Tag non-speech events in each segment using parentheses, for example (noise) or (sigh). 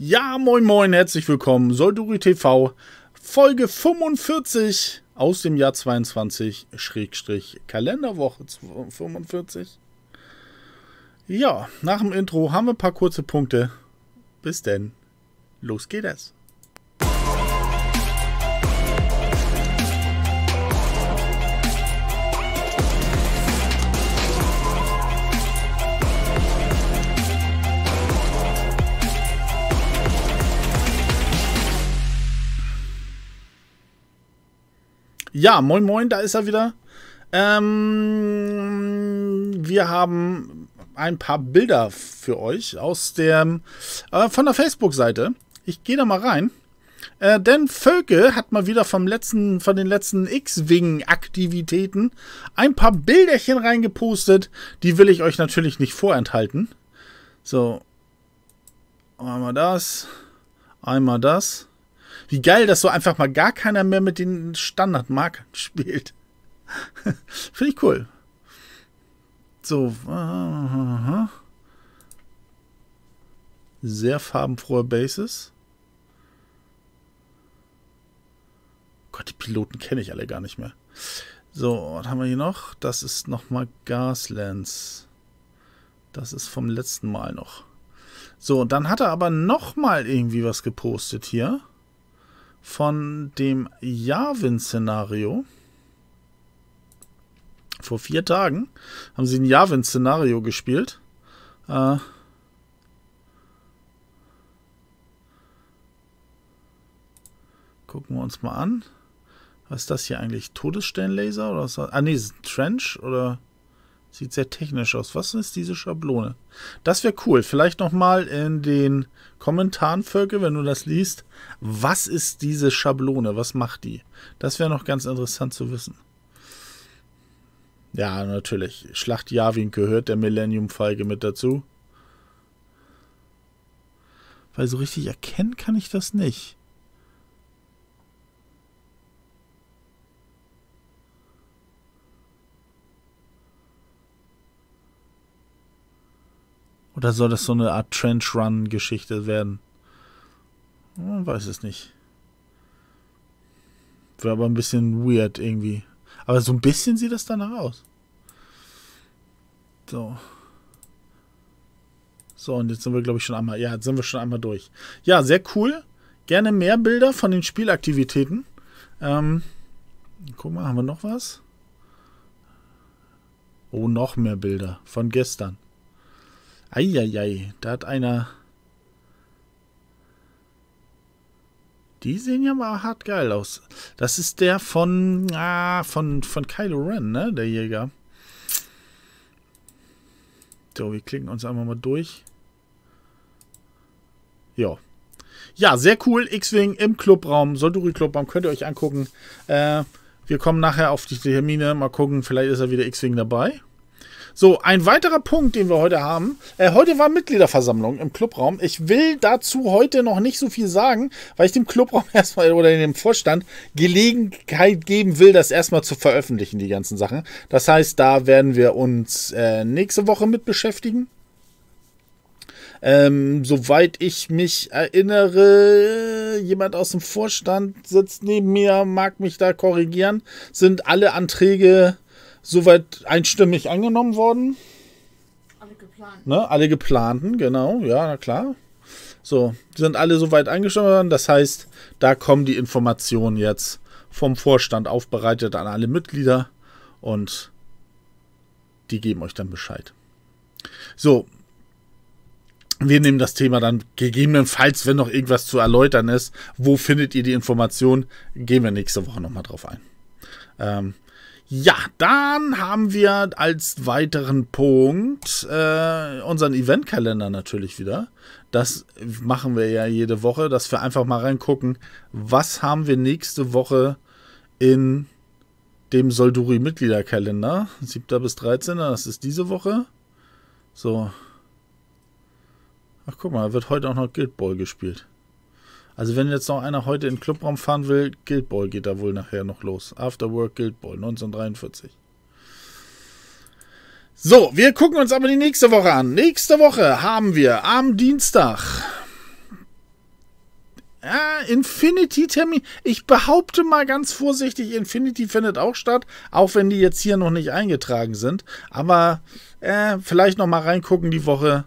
Ja, moin moin, herzlich willkommen, Solduri TV, Folge 45 aus dem Jahr 22, Schrägstrich Kalenderwoche 45. Ja, nach dem Intro haben wir ein paar kurze Punkte. Bis denn, los geht es. Ja, moin moin, da ist er wieder. Ähm, wir haben ein paar Bilder für euch aus der äh, von der Facebook-Seite. Ich gehe da mal rein. Äh, denn Völke hat mal wieder vom letzten, von den letzten X-Wing-Aktivitäten ein paar Bilderchen reingepostet. Die will ich euch natürlich nicht vorenthalten. So. Einmal das. Einmal das. Wie geil, dass so einfach mal gar keiner mehr mit den Standardmarken (laughs) spielt. Finde ich cool. So. Sehr farbenfrohe Bases. Gott, die Piloten kenne ich alle gar nicht mehr. So, was haben wir hier noch? Das ist nochmal Gaslands. Das ist vom letzten Mal noch. So, dann hat er aber nochmal irgendwie was gepostet hier von dem Javin-Szenario. Vor vier Tagen haben sie ein Javin-Szenario gespielt. Äh, gucken wir uns mal an. Was ist das hier eigentlich? Todessternlaser? Oder was? Ah, nee, ist ein Trench oder Sieht sehr technisch aus. Was ist diese Schablone? Das wäre cool. Vielleicht nochmal in den Kommentaren, Völke, wenn du das liest. Was ist diese Schablone? Was macht die? Das wäre noch ganz interessant zu wissen. Ja, natürlich. Schlacht Yavin gehört der Millennium-Feige mit dazu. Weil so richtig erkennen kann ich das nicht. Oder soll das so eine Art Trench Run Geschichte werden? Man hm, weiß es nicht. Wäre aber ein bisschen weird irgendwie. Aber so ein bisschen sieht das danach aus. So. So, und jetzt sind wir, glaube ich, schon einmal. Ja, jetzt sind wir schon einmal durch. Ja, sehr cool. Gerne mehr Bilder von den Spielaktivitäten. Ähm, guck mal, haben wir noch was? Oh, noch mehr Bilder von gestern. Eieiei, da hat einer. Die sehen ja mal hart geil aus. Das ist der von, ah, von, von Kylo Ren, ne, der Jäger. So, wir klicken uns einfach mal durch. Ja. Ja, sehr cool. X-Wing im Clubraum, Solduri Clubraum, könnt ihr euch angucken. Äh, wir kommen nachher auf die Termine, mal gucken, vielleicht ist er wieder X-Wing dabei. So, ein weiterer Punkt, den wir heute haben. Äh, heute war Mitgliederversammlung im Clubraum. Ich will dazu heute noch nicht so viel sagen, weil ich dem Clubraum (laughs) erstmal oder dem Vorstand Gelegenheit geben will, das erstmal zu veröffentlichen, die ganzen Sachen. Das heißt, da werden wir uns äh, nächste Woche mit beschäftigen. Ähm, soweit ich mich erinnere, jemand aus dem Vorstand sitzt neben mir, mag mich da korrigieren, sind alle Anträge soweit einstimmig angenommen worden. Alle geplanten. Ne? Alle geplanten, genau. Ja, na klar. So, die sind alle soweit eingestimmt worden. Das heißt, da kommen die Informationen jetzt vom Vorstand aufbereitet an alle Mitglieder und die geben euch dann Bescheid. So, wir nehmen das Thema dann gegebenenfalls, wenn noch irgendwas zu erläutern ist, wo findet ihr die Informationen, gehen wir nächste Woche nochmal drauf ein. Ähm, ja, dann haben wir als weiteren Punkt äh, unseren Eventkalender natürlich wieder. Das machen wir ja jede Woche, dass wir einfach mal reingucken, was haben wir nächste Woche in dem Solduri-Mitgliederkalender. 7. bis 13. Das ist diese Woche. So. Ach guck mal, wird heute auch noch Guild Ball gespielt. Also wenn jetzt noch einer heute in den Clubraum fahren will, Guild Ball geht da wohl nachher noch los. After Work Guild Ball 1943. So, wir gucken uns aber die nächste Woche an. Nächste Woche haben wir am Dienstag ja, Infinity-Termin. Ich behaupte mal ganz vorsichtig, Infinity findet auch statt, auch wenn die jetzt hier noch nicht eingetragen sind. Aber äh, vielleicht noch mal reingucken die Woche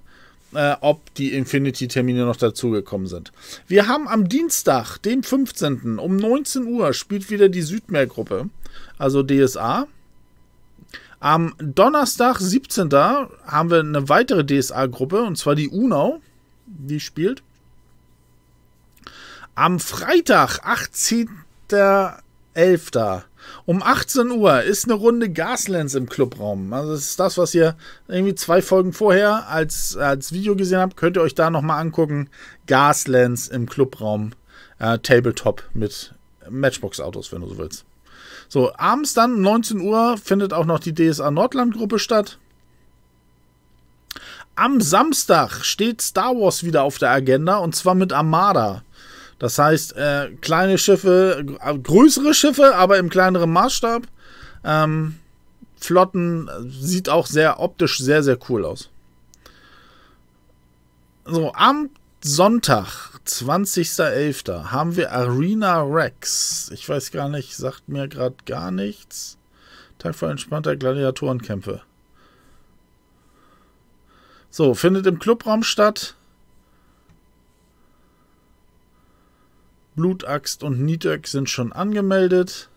äh, ob die Infinity-Termine noch dazugekommen sind. Wir haben am Dienstag, dem 15. um 19 Uhr, spielt wieder die Südmeergruppe, also DSA. Am Donnerstag, 17. haben wir eine weitere DSA-Gruppe, und zwar die UNAU, die spielt. Am Freitag, 18. 11. Um 18 Uhr ist eine Runde Gaslands im Clubraum. Also das ist das, was ihr irgendwie zwei Folgen vorher als, als Video gesehen habt. Könnt ihr euch da nochmal angucken. Gaslands im Clubraum. Äh, Tabletop mit Matchbox-Autos, wenn du so willst. So, abends dann um 19 Uhr findet auch noch die DSA Nordland-Gruppe statt. Am Samstag steht Star Wars wieder auf der Agenda und zwar mit Armada. Das heißt, äh, kleine Schiffe, äh, größere Schiffe, aber im kleineren Maßstab. Ähm, Flotten äh, sieht auch sehr optisch sehr, sehr cool aus. So, am Sonntag, 20.11., haben wir Arena Rex. Ich weiß gar nicht, sagt mir gerade gar nichts. Tag für entspannter Gladiatorenkämpfe. So, findet im Clubraum statt. Blutaxt und Nidek sind schon angemeldet.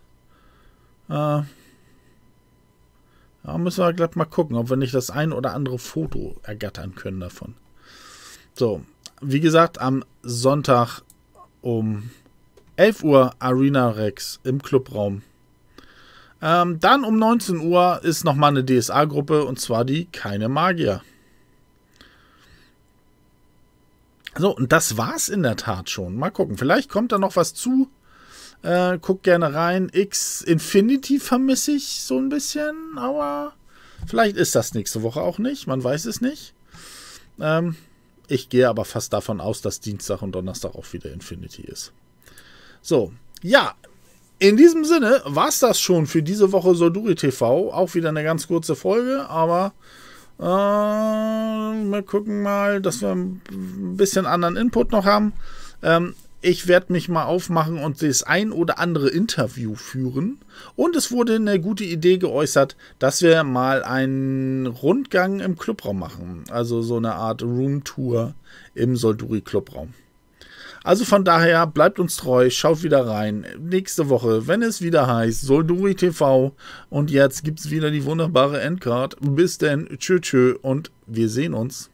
Äh, da müssen wir gleich mal gucken, ob wir nicht das ein oder andere Foto ergattern können davon. So, wie gesagt, am Sonntag um 11 Uhr Arena Rex im Clubraum. Ähm, dann um 19 Uhr ist nochmal eine DSA-Gruppe und zwar die Keine Magier. So, und das war's in der Tat schon. Mal gucken. Vielleicht kommt da noch was zu. Äh, guck gerne rein. X Infinity vermisse ich so ein bisschen, aber vielleicht ist das nächste Woche auch nicht. Man weiß es nicht. Ähm, ich gehe aber fast davon aus, dass Dienstag und Donnerstag auch wieder Infinity ist. So, ja, in diesem Sinne war's das schon für diese Woche Soduri TV. Auch wieder eine ganz kurze Folge, aber äh, wir gucken mal, dass wir ein bisschen anderen Input noch haben. Ähm, ich werde mich mal aufmachen und das ein oder andere Interview führen. Und es wurde eine gute Idee geäußert, dass wir mal einen Rundgang im Clubraum machen. Also so eine Art Roomtour im Solduri Clubraum. Also von daher bleibt uns treu, schaut wieder rein. Nächste Woche, wenn es wieder heißt, Solduri TV. Und jetzt gibt es wieder die wunderbare Endcard. Bis denn, tschö tschö und wir sehen uns.